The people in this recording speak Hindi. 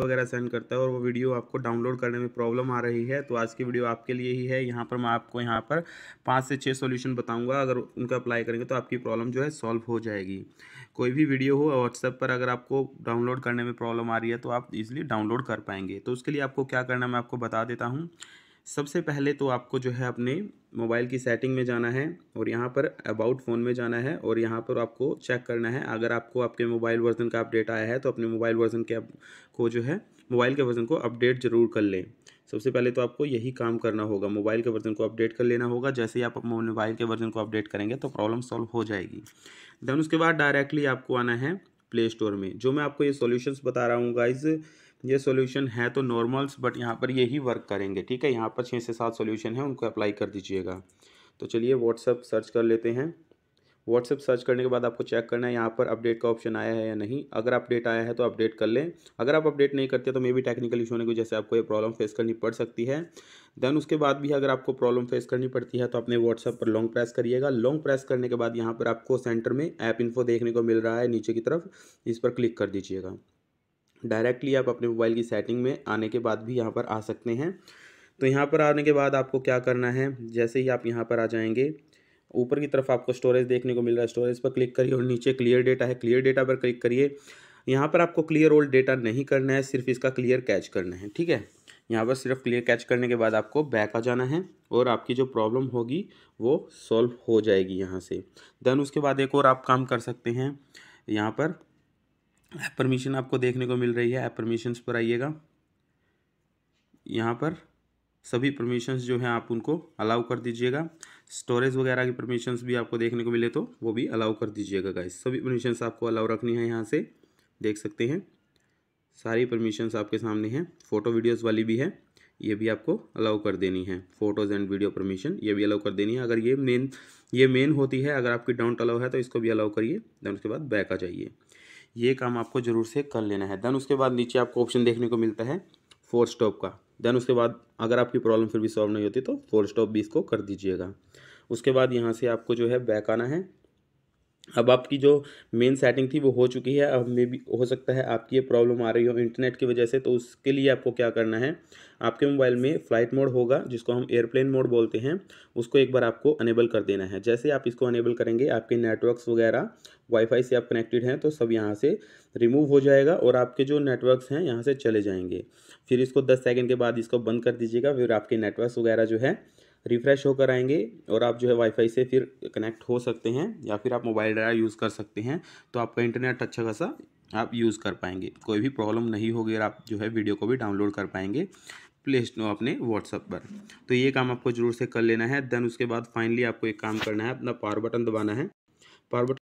वगैरह सेंड करता है और वो वीडियो आपको डाउनलोड करने में प्रॉब्लम आ रही है तो आज की वीडियो आपके लिए ही है यहाँ पर मैं आपको यहाँ पर पाँच से छः सोल्यूशन बताऊँगा अगर उनका अप्लाई करेंगे तो आपकी प्रॉब्लम जो है सॉल्व हो जाएगी कोई भी वीडियो हो व्हाट्सएप पर अगर आपको डाउनलोड करने में प्रॉब्लम आ रही है तो आप ईजिली डाउनलोड कर पाएंगे तो उसके लिए आपको क्या करना है मैं आपको बता देता हूँ सबसे पहले तो आपको जो है अपने मोबाइल की सेटिंग में जाना है और यहाँ पर अबाउट फ़ोन में जाना है और यहाँ पर आपको चेक करना है अगर आपको आपके मोबाइल वर्जन का अपडेट आया है तो अपने मोबाइल वर्जन के को जो है मोबाइल के वर्जन को अपडेट ज़रूर कर लें सबसे पहले तो आपको यही काम करना होगा मोबाइल के वर्जन को अपडेट कर लेना होगा जैसे ही आप मोबाइल के वर्जन को अपडेट करेंगे तो प्रॉब्लम सॉल्व हो जाएगी देन उसके बाद डायरेक्टली आपको आना है प्ले स्टोर में जो मैं आपको ये सॉल्यूशंस बता रहा हूँ गाइज़ ये सॉल्यूशन है तो नॉर्मल्स बट यहाँ पर यही वर्क करेंगे ठीक है यहाँ पर छः से सात सॉल्यूशन है उनको अप्लाई कर दीजिएगा तो चलिए व्हाट्सअप सर्च कर लेते हैं व्हाट्सअप सर्च करने के बाद आपको चेक करना है यहाँ पर अपडेट का ऑप्शन आया है या नहीं अगर अपडेट आया है तो अपडेट कर लें अगर आप अपडेट नहीं करते तो मे भी टेक्निकल इशू होने की वजह से आपको ये प्रॉब्लम फेस करनी पड़ सकती है देन उसके बाद भी अगर आपको प्रॉब्लम फेस करनी पड़ती है तो अपने व्हाट्सअप पर लॉन्ग प्रेस करिएगा लॉन्ग प्रेस करने के बाद यहाँ पर आपको सेंटर में ऐप इन्फो देखने को मिल रहा है नीचे की तरफ इस पर क्लिक कर दीजिएगा डायरेक्टली आप अपने मोबाइल की सेटिंग में आने के बाद भी यहाँ पर आ सकते हैं तो यहाँ पर आने के बाद आपको क्या करना है जैसे ही आप यहाँ पर आ जाएंगे ऊपर की तरफ आपको स्टोरेज देखने को मिल रहा है स्टोरेज पर क्लिक करिए और नीचे क्लियर डेटा है क्लियर डेटा पर क्लिक करिए यहाँ पर आपको क्लियर ओल्ड डेटा नहीं करना है सिर्फ इसका क्लियर कैच करना है ठीक है यहाँ पर सिर्फ क्लियर कैच करने के बाद आपको बैक आ जाना है और आपकी जो प्रॉब्लम होगी वो सॉल्व हो जाएगी यहाँ से देन उसके बाद एक और आप काम कर सकते हैं यहाँ पर ऐप परमिशन आपको देखने को मिल रही है ऐप परमिशंस पर आइएगा यहाँ पर सभी परमिशंस जो हैं आप उनको अलाउ कर दीजिएगा स्टोरेज वगैरह की परमिशंस भी आपको देखने को मिले तो वो भी अलाउ कर दीजिएगा गाइस सभी परमिशंस आपको अलाउ रखनी है यहाँ से देख सकते हैं सारी परमिशंस आपके सामने हैं फ़ोटो वीडियोज़ वाली भी है ये भी आपको अलाउ कर देनी है फ़ोटोज़ एंड वीडियो परमिशन ये भी अलाउ कर देनी है अगर ये मेन ये मेन होती है अगर आपकी डाउंट अलाउ है तो इसको भी अलाउ करिए दैन उसके बाद बैक आ जाइए ये काम आपको ज़रूर से कर लेना है देन उसके बाद नीचे आपको ऑप्शन देखने को मिलता है फोर स्टॉप का देन उसके बाद अगर आपकी प्रॉब्लम फिर भी सॉल्व नहीं होती तो फोर स्टॉप भी इसको कर दीजिएगा उसके बाद यहाँ से आपको जो है बैक आना है अब आपकी जो मेन सेटिंग थी वो हो चुकी है अब मे भी हो सकता है आपकी ये प्रॉब्लम आ रही हो इंटरनेट की वजह से तो उसके लिए आपको क्या करना है आपके मोबाइल में फ़्लाइट मोड होगा जिसको हम एयरप्लेन मोड बोलते हैं उसको एक बार आपको अनेबल कर देना है जैसे आप इसको अनेबल करेंगे आपके नेटवर्क्स वगैरह वाईफाई से आप कनेक्टेड हैं तो सब यहाँ से रिमूव हो जाएगा और आपके जो नेटवर्क्स हैं यहाँ से चले जाएंगे फिर इसको दस सेकेंड के बाद इसको बंद कर दीजिएगा फिर आपके नेटवर्क्स वगैरह जो है रिफ़्रेश होकर आएंगे और आप जो है वाईफाई से फिर कनेक्ट हो सकते हैं या फिर आप मोबाइल डाटा यूज़ कर सकते हैं तो आपका इंटरनेट अच्छा खासा आप यूज़ कर पाएंगे कोई भी प्रॉब्लम नहीं होगी और आप जो है वीडियो को भी डाउनलोड कर पाएंगे प्ले स्टोर अपने व्हाट्सअप पर तो ये काम आपको जरूर से कर लेना है देन उसके बाद फाइनली आपको एक काम करना है अपना पावर बटन दबाना है पावर बटन